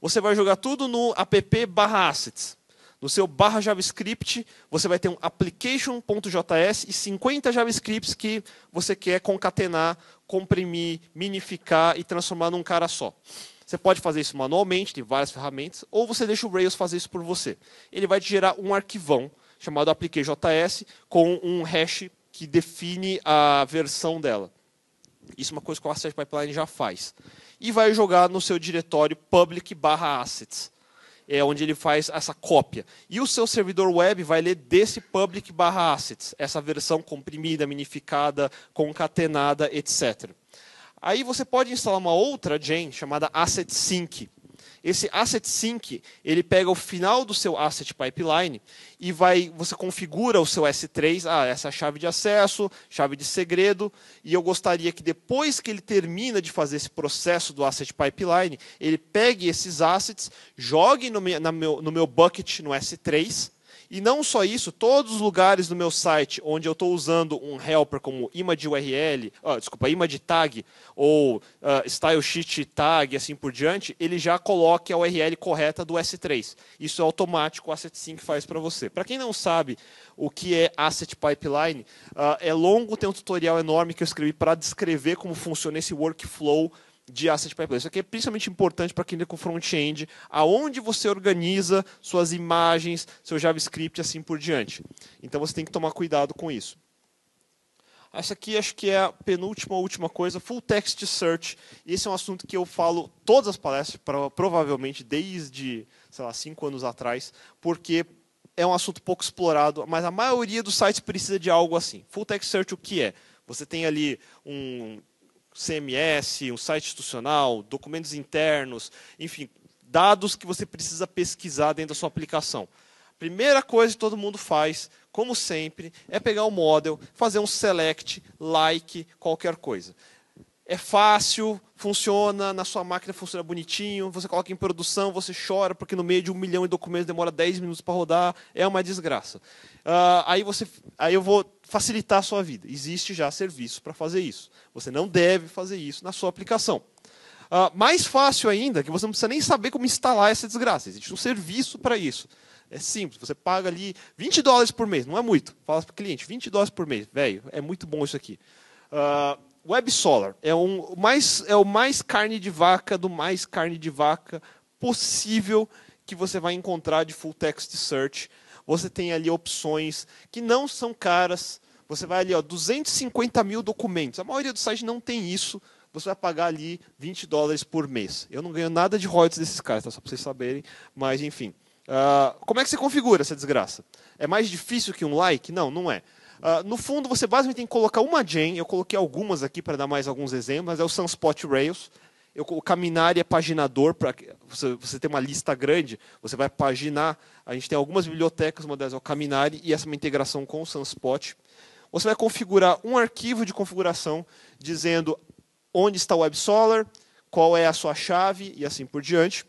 Você vai jogar tudo no app/assets. No seu barra JavaScript, você vai ter um application.js e 50 JavaScripts que você quer concatenar, comprimir, minificar e transformar num cara só. Você pode fazer isso manualmente, tem várias ferramentas, ou você deixa o Rails fazer isso por você. Ele vai te gerar um arquivão chamado application.js com um hash que define a versão dela. Isso é uma coisa que o Asset Pipeline já faz. E vai jogar no seu diretório public barra assets é onde ele faz essa cópia. E o seu servidor web vai ler desse public barra assets, essa versão comprimida, minificada, concatenada, etc. Aí você pode instalar uma outra gen chamada Asset Sync, esse Asset Sync, ele pega o final do seu Asset Pipeline e vai, você configura o seu S3, ah, essa é a chave de acesso, chave de segredo, e eu gostaria que depois que ele termina de fazer esse processo do Asset Pipeline, ele pegue esses assets, jogue no meu, no meu bucket no S3, e não só isso, todos os lugares do meu site onde eu estou usando um helper como image URL, oh, desculpa, image tag ou uh, style sheet tag assim por diante, ele já coloca a URL correta do S3. Isso é automático, o Asset Sync faz para você. Para quem não sabe o que é Asset Pipeline, uh, é longo, tem um tutorial enorme que eu escrevi para descrever como funciona esse workflow de asset pipeline. Isso aqui é principalmente importante para quem lida com front-end, aonde você organiza suas imagens, seu JavaScript e assim por diante. Então você tem que tomar cuidado com isso. Essa aqui acho que é a penúltima última coisa, full text search. Esse é um assunto que eu falo todas as palestras, provavelmente desde, sei lá, cinco anos atrás, porque é um assunto pouco explorado, mas a maioria dos sites precisa de algo assim. Full text search o que é? Você tem ali um CMS, um site institucional, documentos internos, enfim, dados que você precisa pesquisar dentro da sua aplicação. Primeira coisa que todo mundo faz, como sempre, é pegar o model, fazer um select, like, qualquer coisa é fácil, funciona, na sua máquina funciona bonitinho, você coloca em produção, você chora porque no meio de um milhão de documentos demora 10 minutos para rodar, é uma desgraça. Uh, aí, você, aí eu vou facilitar a sua vida. Existe já serviço para fazer isso. Você não deve fazer isso na sua aplicação. Uh, mais fácil ainda, que você não precisa nem saber como instalar essa desgraça. Existe um serviço para isso. É simples, você paga ali 20 dólares por mês, não é muito. Fala para o cliente, 20 dólares por mês, velho, é muito bom isso aqui. Uh, Web Solar é, um, mais, é o mais carne de vaca do mais carne de vaca possível que você vai encontrar de full text search. Você tem ali opções que não são caras. Você vai ali, ó, 250 mil documentos. A maioria dos sites não tem isso. Você vai pagar ali 20 dólares por mês. Eu não ganho nada de royalties desses caras, tá? só para vocês saberem. Mas, enfim. Uh, como é que você configura essa desgraça? É mais difícil que um like? Não, não é. Uh, no fundo, você basicamente tem que colocar uma chain. Eu coloquei algumas aqui para dar mais alguns exemplos. É o Sunspot Rails. Eu, o Caminar é paginador. Para você, você tem uma lista grande, você vai paginar. A gente tem algumas bibliotecas, uma delas é o Caminari, e essa é uma integração com o Sunspot. Você vai configurar um arquivo de configuração dizendo onde está o WebSolar, qual é a sua chave e assim por diante.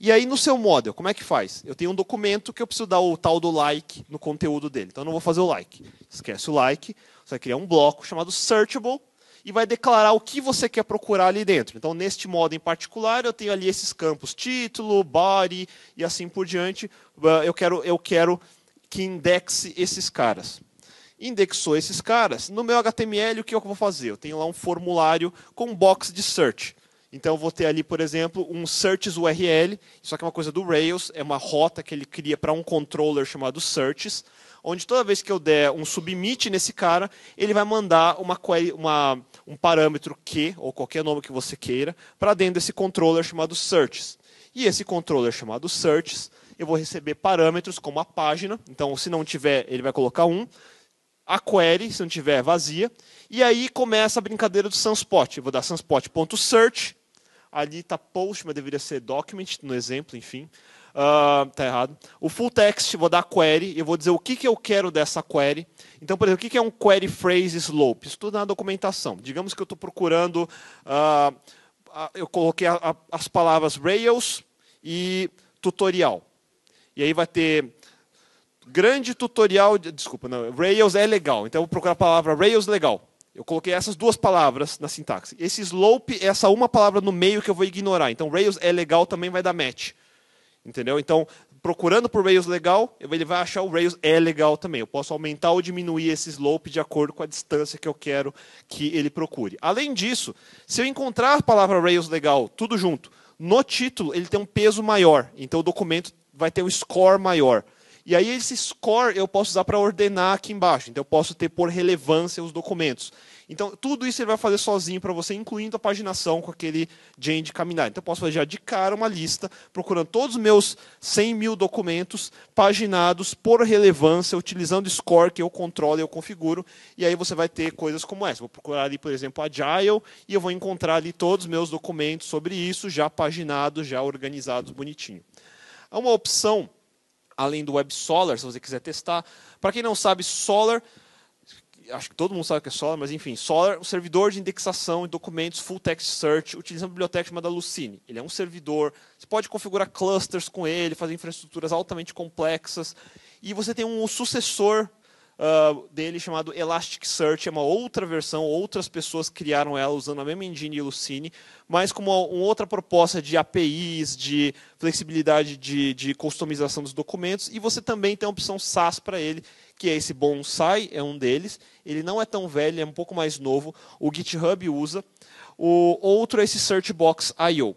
E aí no seu model, como é que faz? Eu tenho um documento que eu preciso dar o tal do like no conteúdo dele. Então eu não vou fazer o like. Esquece o like. Você vai criar um bloco chamado searchable e vai declarar o que você quer procurar ali dentro. Então neste modo em particular, eu tenho ali esses campos título, body e assim por diante. Ah, eu quero eu quero que indexe esses caras indexou esses caras, no meu HTML o que eu vou fazer? Eu tenho lá um formulário com um box de search. Então eu vou ter ali, por exemplo, um searches URL, isso aqui é uma coisa do Rails, é uma rota que ele cria para um controller chamado searches, onde toda vez que eu der um submit nesse cara, ele vai mandar uma, uma um parâmetro Q, ou qualquer nome que você queira, para dentro desse controller chamado searches. E esse controller chamado searches, eu vou receber parâmetros como a página, então se não tiver, ele vai colocar um, a query, se não tiver, vazia, e aí começa a brincadeira do sunspot. Eu vou dar sunspot.search, ali está post, mas deveria ser document no exemplo, enfim. Uh, tá errado. O full text, vou dar query, eu vou dizer o que, que eu quero dessa query. Então, por exemplo, o que, que é um query phrase slope? Isso tudo é na documentação. Digamos que eu estou procurando, uh, eu coloquei a, a, as palavras Rails e tutorial. E aí vai ter grande tutorial, desculpa, não, Rails é legal. Então, eu vou procurar a palavra Rails legal. Eu coloquei essas duas palavras na sintaxe. Esse slope é essa uma palavra no meio que eu vou ignorar. Então, Rails é legal também vai dar match. Entendeu? Então, procurando por Rails legal, ele vai achar o Rails é legal também. Eu posso aumentar ou diminuir esse slope de acordo com a distância que eu quero que ele procure. Além disso, se eu encontrar a palavra Rails legal tudo junto no título, ele tem um peso maior. Então, o documento vai ter um score maior. E aí esse score eu posso usar para ordenar aqui embaixo. Então eu posso ter por relevância os documentos. Então tudo isso ele vai fazer sozinho para você, incluindo a paginação com aquele Jane caminhar. Então eu posso fazer já de cara uma lista, procurando todos os meus 100 mil documentos paginados por relevância, utilizando o score que eu controlo e eu configuro. E aí você vai ter coisas como essa. Vou procurar ali, por exemplo, Agile, e eu vou encontrar ali todos os meus documentos sobre isso, já paginados, já organizados, bonitinho. Há uma opção além do Web Solar, se você quiser testar. Para quem não sabe, Solar, acho que todo mundo sabe o que é Solar, mas enfim, Solar é um servidor de indexação de documentos full text search, utilizando uma biblioteca chamada Lucene. Ele é um servidor, você pode configurar clusters com ele, fazer infraestruturas altamente complexas, e você tem um sucessor uh, dele chamado Elasticsearch, é uma outra versão, outras pessoas criaram ela usando a mesma engine Lucene, mas com uma, uma, outra proposta de APIs, de flexibilidade de, de customização dos documentos, e você também tem a opção SaaS para ele, que é esse Bonsai, é um deles. Ele não é tão velho, é um pouco mais novo. O GitHub usa. O outro é esse Searchbox.io.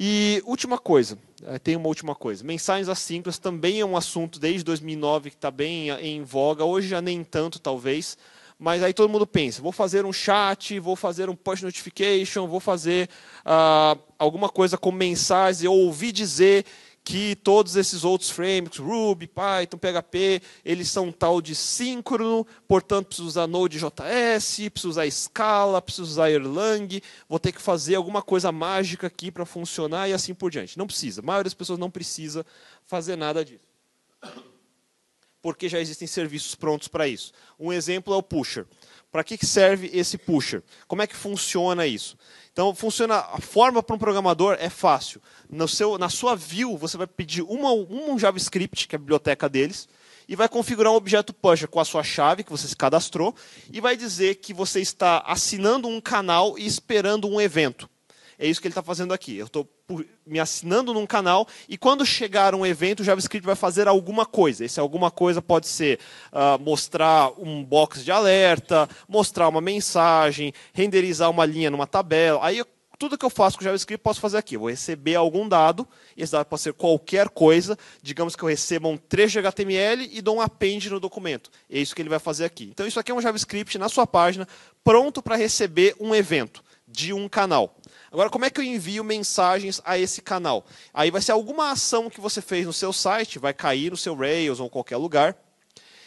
E última coisa, é, tem uma última coisa. Mensagens assíncronas também é um assunto desde 2009 que está bem é, em voga, hoje já nem tanto, talvez. Mas aí todo mundo pensa: vou fazer um chat, vou fazer um push notification, vou fazer ah, alguma coisa com mensagens. Eu ouvi dizer que todos esses outros frameworks, Ruby, Python, PHP, eles são um tal de síncrono, portanto, preciso usar Node.js, preciso usar Scala, preciso usar Erlang, vou ter que fazer alguma coisa mágica aqui para funcionar e assim por diante. Não precisa, a maioria das pessoas não precisa fazer nada disso. Porque já existem serviços prontos para isso. Um exemplo é o Pusher. Para que serve esse Pusher? Como é que funciona isso? Então, funciona. A forma para um programador é fácil. No seu, na sua view, você vai pedir uma, um JavaScript, que é a biblioteca deles, e vai configurar um objeto push com a sua chave que você se cadastrou, e vai dizer que você está assinando um canal e esperando um evento. É isso que ele está fazendo aqui. Eu estou me assinando num canal e quando chegar um evento, o JavaScript vai fazer alguma coisa. Esse alguma coisa pode ser uh, mostrar um box de alerta, mostrar uma mensagem, renderizar uma linha numa tabela. Aí tudo que eu faço com JavaScript posso fazer aqui. Eu vou receber algum dado, e esse dado pode ser qualquer coisa. Digamos que eu receba um trecho de HTML e dou um append no documento. É isso que ele vai fazer aqui. Então, isso aqui é um JavaScript na sua página, pronto para receber um evento de um canal. Agora, como é que eu envio mensagens a esse canal? Aí vai ser alguma ação que você fez no seu site, vai cair no seu Rails ou em qualquer lugar,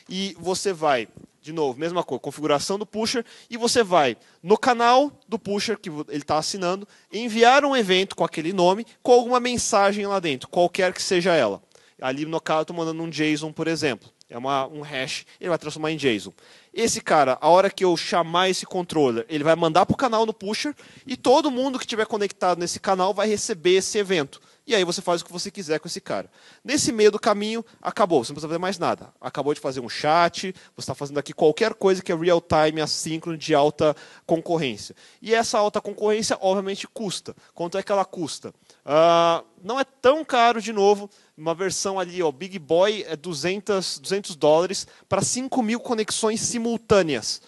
e você vai, de novo, mesma coisa, configuração do pusher, e você vai no canal do pusher que ele está assinando, enviar um evento com aquele nome, com alguma mensagem lá dentro, qualquer que seja ela. Ali no caso, estou mandando um JSON, por exemplo é uma, um hash, ele vai transformar em JSON. Esse cara, a hora que eu chamar esse controller, ele vai mandar para o canal no pusher e todo mundo que estiver conectado nesse canal vai receber esse evento. E aí você faz o que você quiser com esse cara. Nesse meio do caminho, acabou, você não precisa fazer mais nada. Acabou de fazer um chat, você está fazendo aqui qualquer coisa que é real-time, assíncrono, de alta concorrência. E essa alta concorrência, obviamente, custa. Quanto é que ela custa? Uh, não é tão caro, de novo, uma versão ali, ó, Big Boy é 200, 200 dólares para 5 mil conexões simultâneas.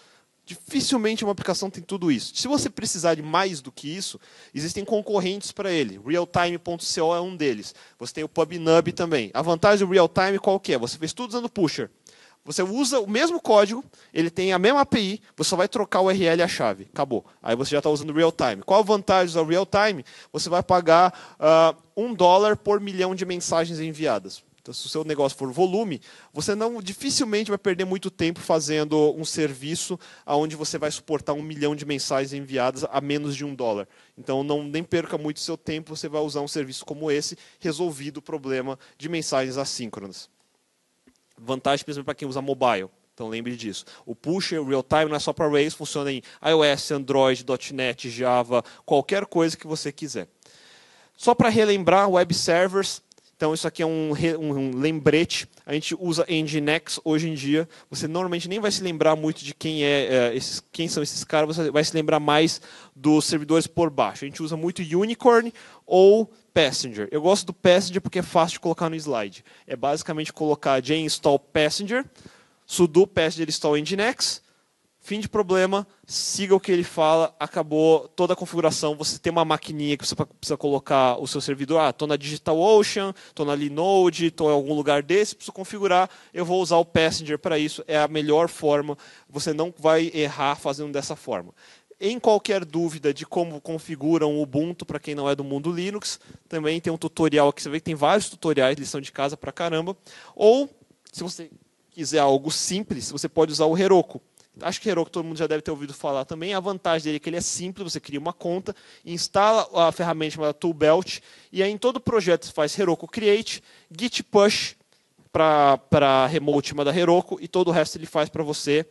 Dificilmente uma aplicação tem tudo isso. Se você precisar de mais do que isso, existem concorrentes para ele. Realtime.co é um deles. Você tem o PubNub também. A vantagem do Realtime qual que é? Você fez tudo usando pusher. Você usa o mesmo código, ele tem a mesma API, você só vai trocar o URL e a chave. Acabou. Aí você já está usando real time. Qual a vantagem do real time? Você vai pagar uh, um dólar por milhão de mensagens enviadas. Então, se o seu negócio for volume, você não dificilmente vai perder muito tempo fazendo um serviço onde você vai suportar um milhão de mensagens enviadas a menos de um dólar. Então, não nem perca muito seu tempo, você vai usar um serviço como esse, resolvido o problema de mensagens assíncronas. Vantagem principalmente para quem usa mobile. Então lembre disso. O Pusher Real Time não é só para Rails, funciona em iOS, Android, .NET, Java, qualquer coisa que você quiser. Só para relembrar, web servers. Então, isso aqui é um, um, lembrete. A gente usa Nginx hoje em dia. Você normalmente nem vai se lembrar muito de quem, é, é esses, quem são esses caras, você vai se lembrar mais dos servidores por baixo. A gente usa muito Unicorn ou Passenger. Eu gosto do Passenger porque é fácil de colocar no slide. É basicamente colocar já install passenger, sudo passenger install nginx, fim de problema, siga o que ele fala, acabou toda a configuração, você tem uma maquininha que você precisa colocar o seu servidor, ah, estou na DigitalOcean, estou na Linode, estou em algum lugar desse, preciso configurar, eu vou usar o Passenger para isso, é a melhor forma, você não vai errar fazendo dessa forma. Em qualquer dúvida de como configuram o Ubuntu para quem não é do mundo Linux, também tem um tutorial aqui, você vê que tem vários tutoriais, lição de casa para caramba. Ou, se você quiser algo simples, você pode usar o Heroku. Acho que Heroku todo mundo já deve ter ouvido falar também. A vantagem dele é que ele é simples, você cria uma conta, instala a ferramenta chamada Toolbelt, e aí em todo projeto você faz Heroku Create, Git Push para remote chamada Heroku, e todo o resto ele faz para você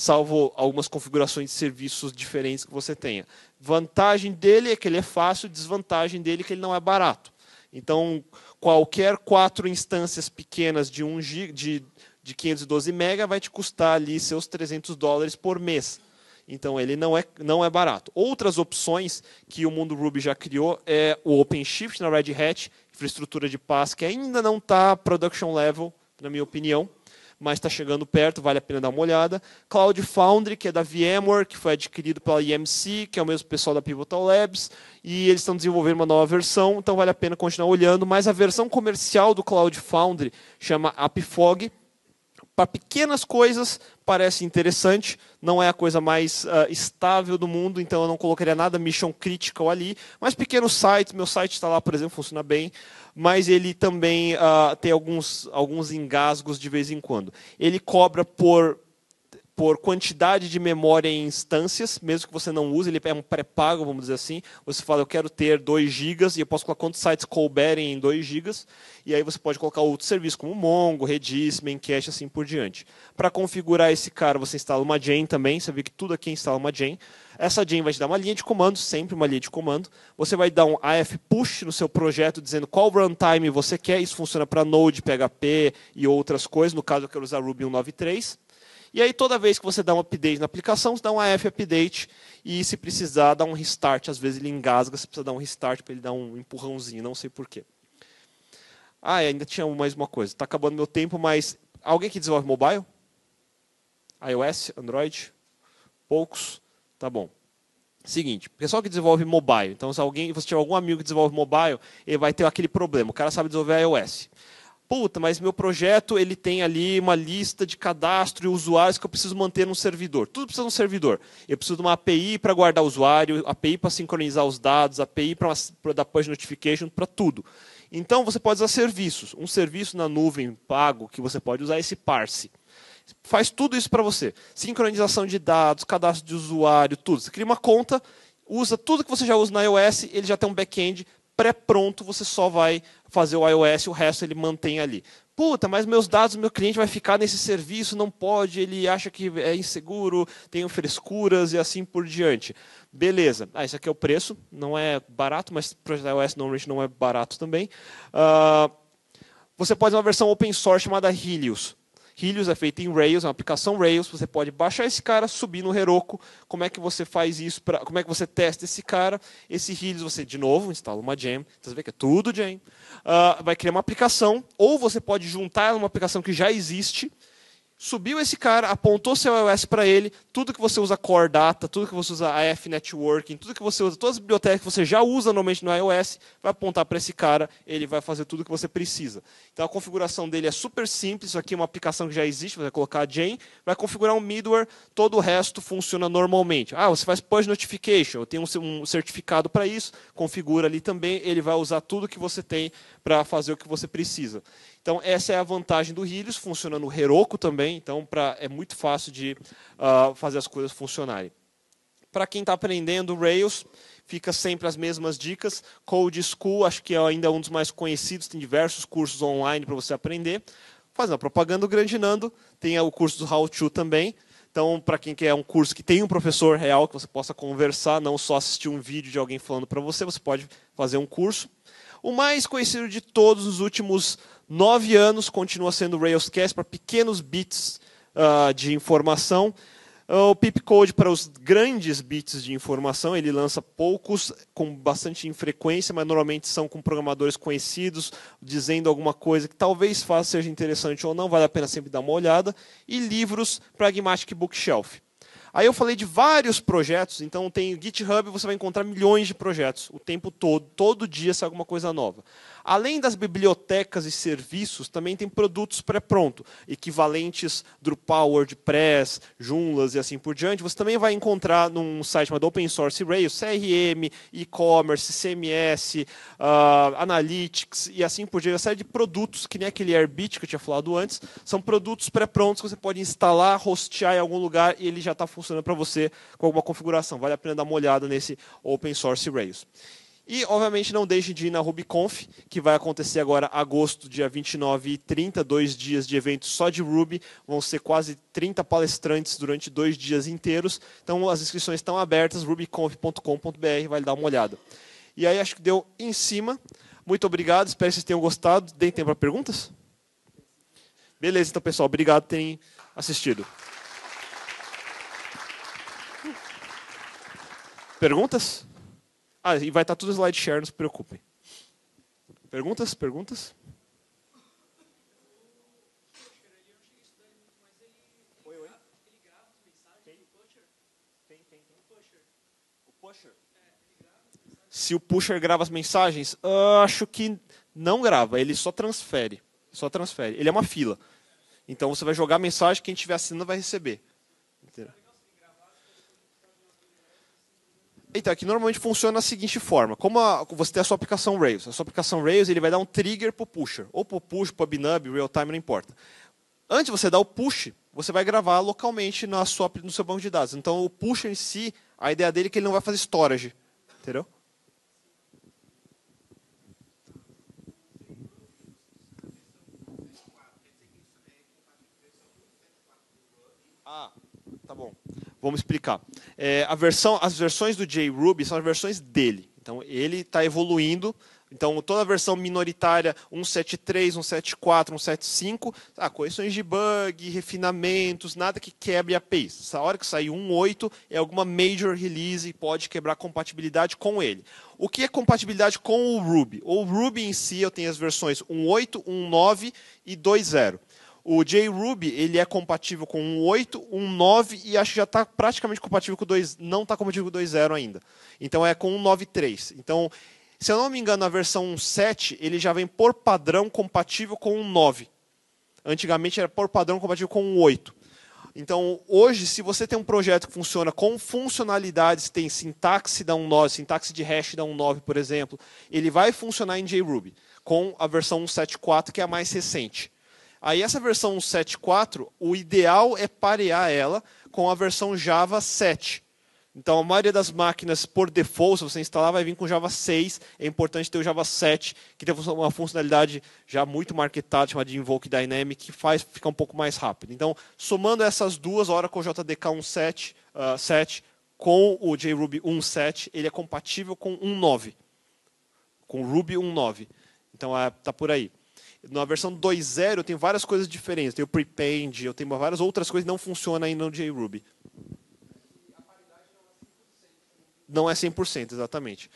salvo algumas configurações de serviços diferentes que você tenha. Vantagem dele é que ele é fácil, desvantagem dele é que ele não é barato. Então, qualquer quatro instâncias pequenas de 1 GB, de, de 512 MB vai te custar ali seus 300 dólares por mês. Então ele não é, não é barato. Outras opções que o mundo Ruby já criou é o OpenShift na Red Hat, infraestrutura de paz que ainda não está production level, na minha opinião, mas está chegando perto, vale a pena dar uma olhada. Cloud Foundry, que é da VMware, que foi adquirido pela EMC, que é o mesmo pessoal da Pivotal Labs, e eles estão desenvolvendo uma nova versão, então vale a pena continuar olhando, mas a versão comercial do Cloud Foundry chama AppFog, para pequenas coisas parece interessante, não é a coisa mais uh, estável do mundo, então eu não colocaria nada mission critical ali, mas pequenos sites, meu site está lá, por exemplo, funciona bem, mas ele também uh, tem alguns, alguns engasgos de vez em quando. Ele cobra por por quantidade de memória em instâncias, mesmo que você não use, ele é um pré-pago, vamos dizer assim. Você fala, eu quero ter 2 GB e eu posso colocar quantos sites couberem em 2 GB, e aí você pode colocar outros serviços como Mongo, Redis, Memcached, assim por diante. Para configurar esse cara, você instala uma gen também, você vê que tudo aqui instala uma gen. Essa gen vai te dar uma linha de comando, sempre uma linha de comando. Você vai dar um AF push no seu projeto dizendo qual runtime você quer. Isso funciona para Node, PHP e outras coisas. No caso, eu quero usar Ruby 193. E aí, toda vez que você dá um update na aplicação, você dá um AF update e, se precisar, dá um restart. Às vezes ele engasga, você precisa dar um restart para ele dar um empurrãozinho, não sei porquê. Ah, é, ainda tinha mais uma coisa. Está acabando meu tempo, mas alguém que desenvolve mobile? iOS, Android? Poucos? Tá bom. Seguinte, pessoal que desenvolve mobile, então se alguém, você tiver algum amigo que desenvolve mobile, ele vai ter aquele problema. O cara sabe desenvolver iOS puta, mas meu projeto ele tem ali uma lista de cadastro e usuários que eu preciso manter num servidor. Tudo precisa de um servidor. Eu preciso de uma API para guardar o usuário, API para sincronizar os dados, API para dar push notification, para tudo. Então você pode usar serviços. Um serviço na nuvem pago que você pode usar é esse parse. Faz tudo isso para você. Sincronização de dados, cadastro de usuário, tudo. Você cria uma conta, usa tudo que você já usa na iOS, ele já tem um back-end pré-pronto, você só vai fazer o iOS, o resto ele mantém ali. Puta, mas meus dados, meu cliente vai ficar nesse serviço, não pode, ele acha que é inseguro, tem frescuras e assim por diante. Beleza, ah, esse aqui é o preço, não é barato, mas projetar iOS normalmente não é barato também. Uh, você pode ter uma versão open source chamada Helios. Helios é feito em Rails, é uma aplicação Rails, você pode baixar esse cara, subir no Heroku, como é que você faz isso, pra, como é que você testa esse cara, esse Helios você, de novo, instala uma gem, você vê que é tudo Jam. uh, ah, vai criar uma aplicação, ou você pode juntar uma aplicação que já existe, Subiu esse cara, apontou seu iOS para ele, tudo que você usa Core Data, tudo que você usa AF Networking, tudo que você usa, todas as bibliotecas que você já usa normalmente no iOS, vai apontar para esse cara, ele vai fazer tudo que você precisa. Então a configuração dele é super simples, isso aqui é uma aplicação que já existe, você vai colocar a Jane, vai configurar um middleware, todo o resto funciona normalmente. Ah, você faz push notification, eu tenho um certificado para isso, configura ali também, ele vai usar tudo que você tem para fazer o que você precisa. Então, essa é a vantagem do Helios, funciona no Heroku também, então pra, é muito fácil de uh, fazer as coisas funcionarem. Para quem está aprendendo Rails, fica sempre as mesmas dicas. Code School, acho que é ainda um dos mais conhecidos, tem diversos cursos online para você aprender. Fazendo a propaganda, grandinando Grande Nando, tem o curso do How To também. Então, para quem quer um curso que tem um professor real, que você possa conversar, não só assistir um vídeo de alguém falando para você, você pode fazer um curso. O mais conhecido de todos os últimos nove anos continua sendo o Railscast para pequenos bits uh, de informação. Ah, o Pipcode para os grandes bits de informação, ele lança poucos, com bastante infrequência, mas normalmente são com programadores conhecidos, dizendo alguma coisa que talvez faça, seja interessante ou não, vale a pena sempre dar uma olhada. E livros Pragmatic Bookshelf. Aí eu falei de vários projetos, então tem GitHub, você vai encontrar milhões de projetos o tempo todo, todo dia sai alguma coisa nova. Além das bibliotecas e serviços, também tem produtos pré-pronto, equivalentes Drupal, WordPress, Joomlas e assim por diante. Você também vai encontrar num site chamado Open Source Rails, CRM, e-commerce, CMS, uh, ah, Analytics e assim por diante. Uma série de produtos, que nem aquele Airbit que eu tinha falado antes, são produtos pré-prontos que você pode instalar, hostear em algum lugar e ele já está funcionando para você com alguma configuração. Vale a pena dar uma olhada nesse Open Source Rails. E, obviamente, não deixe de ir na RubyConf, que vai acontecer agora agosto, dia 29 e 30, dois dias de evento só de Ruby. Vão ser quase 30 palestrantes durante dois dias inteiros. Então, as inscrições estão abertas, rubyconf.com.br, vai dar uma olhada. E aí, acho que deu em cima. Muito obrigado, espero que vocês tenham gostado. Deem tempo para perguntas? Beleza, então, pessoal, obrigado por terem assistido. Perguntas? Ah, e vai estar tudo share, não se preocupem. Perguntas? Perguntas? Se o pusher grava as mensagens, acho que não grava, ele só transfere. Só transfere. Ele é uma fila. Então você vai jogar a mensagem, quem estiver assinando vai receber. Entendeu? Então, é que normalmente funciona da seguinte forma. Como a, você tem a sua aplicação Rails, a sua aplicação Rails ele vai dar um trigger para o pusher, ou para o push, para o binub, real-time, não importa. Antes de você dar o push, você vai gravar localmente na sua, no seu banco de dados. Então, o pusher em si, a ideia dele é que ele não vai fazer storage. Entendeu? Ah, tá bom. Vamos explicar. É, a versão, as versões do JRuby são as versões dele. Então, ele está evoluindo. Então, toda a versão minoritária, 173, 174, 175, tá? correções de bug, refinamentos, nada que quebre APIs. Essa hora que sair 1.8 é alguma major release e pode quebrar compatibilidade com ele. O que é compatibilidade com o Ruby? O Ruby em si, eu tenho as versões 1.8, 1.9 e 2.0. O JRuby, ele é compatível com um 8, um 9 e acho que já está praticamente compatível com o 2, não está compatível com o 2.0 ainda. Então é com um 9.3. Então, se eu não me engano, a versão 1.7, ele já vem por padrão compatível com um 9. Antigamente era por padrão compatível com um 8. Então, hoje, se você tem um projeto que funciona com funcionalidades, tem sintaxe da 1.9, sintaxe de hash da 1.9, por exemplo, ele vai funcionar em JRuby, com a versão 1.7.4, que é a mais recente. Aí essa versão 1.7.4, o ideal é parear ela com a versão Java 7. Então a maioria das máquinas, por default, se você instalar, vai vir com Java 6. É importante ter o Java 7, que tem uma funcionalidade já muito marketada, chamada de Invoke Dynamic, que faz ficar um pouco mais rápido. Então, somando essas duas, a Oracle JDK 1.7 uh, com o JRuby 1.7, ele é compatível com 1.9. Com Ruby 1.9. Então, está é, tá por aí. Na versão 2.0 eu tenho várias coisas diferentes. Eu tenho prepend, eu tenho várias outras coisas que não funcionam ainda no JRuby. Não é 100%, exatamente.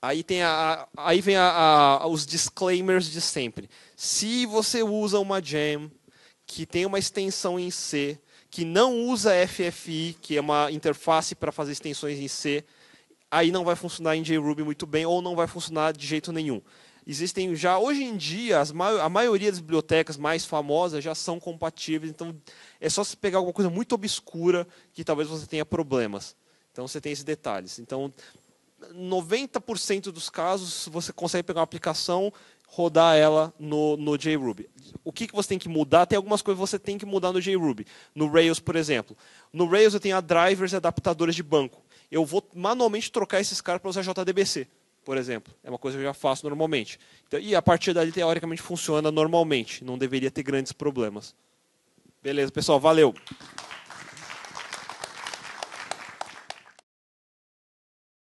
Aí, tem a, aí vem a, a, os disclaimers de sempre. Se você usa uma gem que tem uma extensão em C, que não usa FFI, que é uma interface para fazer extensões em C, aí não vai funcionar em JRuby muito bem ou não vai funcionar de jeito nenhum. Existem já, hoje em dia, as, a maioria das bibliotecas mais famosas já são compatíveis, então é só se pegar alguma coisa muito obscura que talvez você tenha problemas. Então você tem esses detalhes. Então, 90% dos casos você consegue pegar uma aplicação, rodar ela no, no JRuby. O que, que você tem que mudar? Tem algumas coisas que você tem que mudar no JRuby. No Rails, por exemplo. No Rails eu tenho drivers e adaptadores de banco. Eu vou manualmente trocar esses caras para usar JDBC por exemplo. É uma coisa que eu já faço normalmente. Então, e a partir dali, teoricamente, funciona normalmente. Não deveria ter grandes problemas. Beleza, pessoal. Valeu.